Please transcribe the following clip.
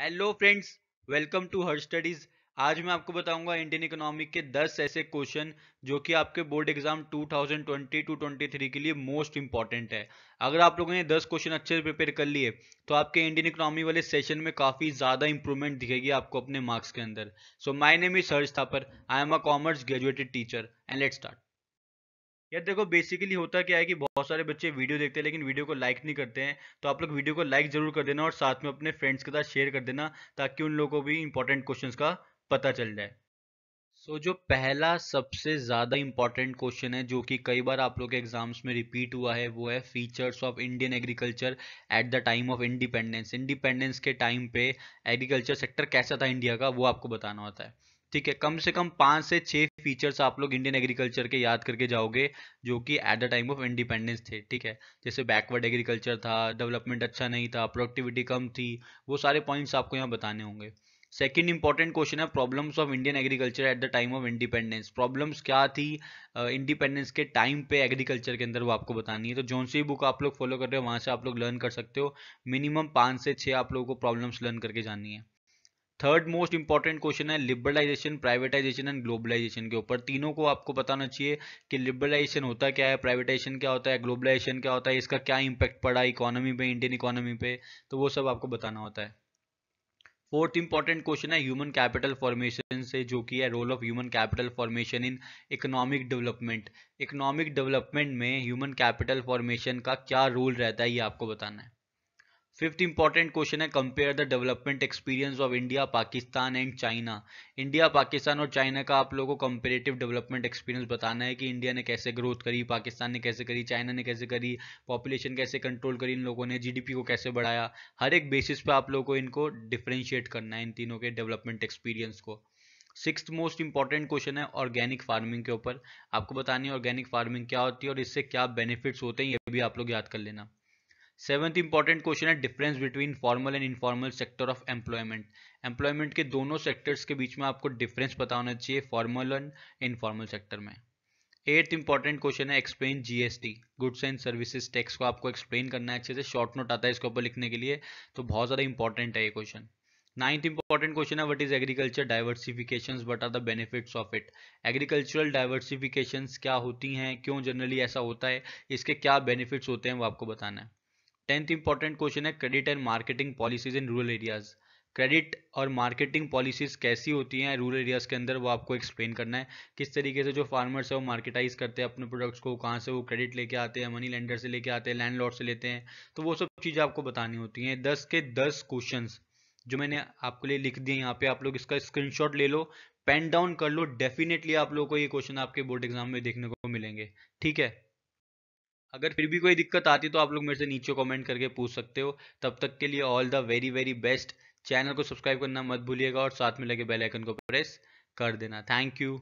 hello friends welcome to her studies आज मैं आपको बताऊंगा इंडियन इकोनॉमिक के 10 ऐसे क्वेश्चन जो कि आपके बोर्ड एग्जाम 2020 टू 23 के लिए मोस्ट इंपॉर्टेंट है अगर आप लोगों ने 10 क्वेश्चन अच्छे से प्रिपेयर कर लिए तो आपके इंडियन इकोनॉमी वाले सेशन में काफी ज्यादा इंप्रूवमेंट दिखेगी आपको अपने मार्क्स के अंदर सो माई नेम इज सर्ज Thapar I am a commerce graduated teacher and let start यार देखो बेसिकली होता क्या है कि बहुत सारे बच्चे वीडियो देखते हैं लेकिन वीडियो को लाइक नहीं करते हैं तो आप लोग वीडियो को लाइक जरूर कर देना और साथ में अपने फ्रेंड्स के साथ शेयर कर देना ताकि उन लोगों को भी इंपॉर्टेंट क्वेश्चन का पता चल जाए सो so, जो पहला सबसे ज़्यादा इंपॉर्टेंट क्वेश्चन है जो कि कई बार आप लोग के एग्जाम्स में रिपीट हुआ है वो है features of Indian agriculture at the time of independence independence के टाइम पे एग्रीकल्चर सेक्टर कैसा था इंडिया का वो आपको बताना होता है ठीक है कम से कम पाँच से छः फीचर्स आप लोग इंडियन एग्रीकल्चर के याद करके जाओगे जो कि at the time of independence थे ठीक है जैसे बैकवर्ड एग्रीकल्चर था डेवलपमेंट अच्छा नहीं था प्रोडक्टिविटी कम थी वो सारे पॉइंट्स आपको यहाँ बताने होंगे सेकेंड इंपॉर्टेंट क्वेश्चन है problems of Indian agriculture at the time of independence problems क्या थी इंडिपेंडेंस uh, के टाइम पे एग्रीकल्चर के अंदर वो आपको बतानी है तो जौन सी बुक आप लोग फॉलो कर रहे हो वहाँ से आप लोग लर्न कर सकते हो मिनिमम पाँच से छः आप लोगों को प्रॉब्लम्स लर्न करके जानी है थर्ड मोस्ट इंपॉर्टेंट क्वेश्चन है लिबरलाइजेशन प्राइवेटाइजेशन एंड ग्लोबलाइजेशन के ऊपर तीनों को आपको बताना चाहिए कि लिबरलाइजेशन होता क्या है प्राइवेटाइजेशन क्या होता है ग्लोबलाइजेशन क्या होता है इसका क्या इम्पैक्ट पड़ा इकोनॉमी पे इंडियन इकोनॉमी पे तो वो सब आपको बताना होता है फोर्थ इंपॉर्टेंट क्वेश्चन है ह्यूमन कैपिटल फॉर्मेशन से जो कि है role of human capital formation in economic development economic development में ह्यूमन कैपिटल फॉर्मेशन का क्या रोल रहता है ये आपको बताना है फिफ्थ इंपॉर्टेंट क्वेश्चन है compare the development experience of India Pakistan and China India Pakistan और चाइना का आप लोगों को कंपेरेटिव डेवलपमेंट एक्सपीरियंस बताना है कि इंडिया ने कैसे ग्रोथ करी पाकिस्तान ने कैसे करी चाइना ने कैसे करी पॉपुलेशन कैसे कंट्रोल करी इन लोगों ने जी को कैसे बढ़ाया हर एक बेसिस पर आप लोगों को इनको डिफ्रेंशिएट करना है इन तीनों के डेवलपमेंट एक्सपीरियंस को सिक्स मोस्ट इंपॉर्टेंट क्वेश्चन है ऑर्गेनिक फार्मिंग के ऊपर आपको बतानी है ऑर्गेनिक फार्मिंग क्या होती है और इससे क्या बेनिफिट्स होते हैं ये भी आप लोग याद कर लेना सेवन्थ इंपॉर्टेंट क्वेश्चन है difference between formal and informal sector of employment employment के दोनों सेक्टर्स के बीच में आपको डिफरेंस पता होना चाहिए फॉर्मल एंड इनफॉर्मल सेक्टर में एट्थ इंपॉर्टेंट क्वेश्चन है explain GST goods and services tax को आपको एक्सप्लेन करना है अच्छे से शॉर्ट नोट आता है इसके ऊपर लिखने के लिए तो बहुत ज़्यादा इंपॉर्टेंट है ये क्वेश्चन नाइन्थ इंपॉर्टेंट क्वेश्चन है what is agriculture diversification what are the benefits of it agricultural diversification क्या होती हैं क्यों जनरली ऐसा होता है इसके क्या बेनिफिट्स होते हैं वो आपको बताना है टेंथ इंपॉर्टेंट क्वेश्चन है credit and marketing policies in rural areas credit और मार्केटिंग पॉलिसीज कैसी होती हैं रूरल एरियाज के अंदर वो आपको एक्सप्लेन करना है किस तरीके से जो फार्मर्स है वो मार्केटाइज करते हैं अपने प्रोडक्ट्स को कहाँ से वो क्रेडिट लेके आते हैं मनी लेंडर से लेके आते हैं लैंड से लेते हैं तो वो सब चीज़ें आपको बतानी होती हैं दस के दस क्वेश्चन जो मैंने आपके लिए लिख दिए यहाँ पे आप लोग इसका स्क्रीन ले लो पेन डाउन कर लो डेफिनेटली आप लोग को ये क्वेश्चन आपके बोर्ड एग्जाम में देखने को मिलेंगे ठीक है अगर फिर भी कोई दिक्कत आती तो आप लोग मेरे से नीचे कमेंट करके पूछ सकते हो तब तक के लिए all the very very best channel को सब्सक्राइब करना मत भूलिएगा और साथ में लगे बेल आइकन को प्रेस कर देना थैंक यू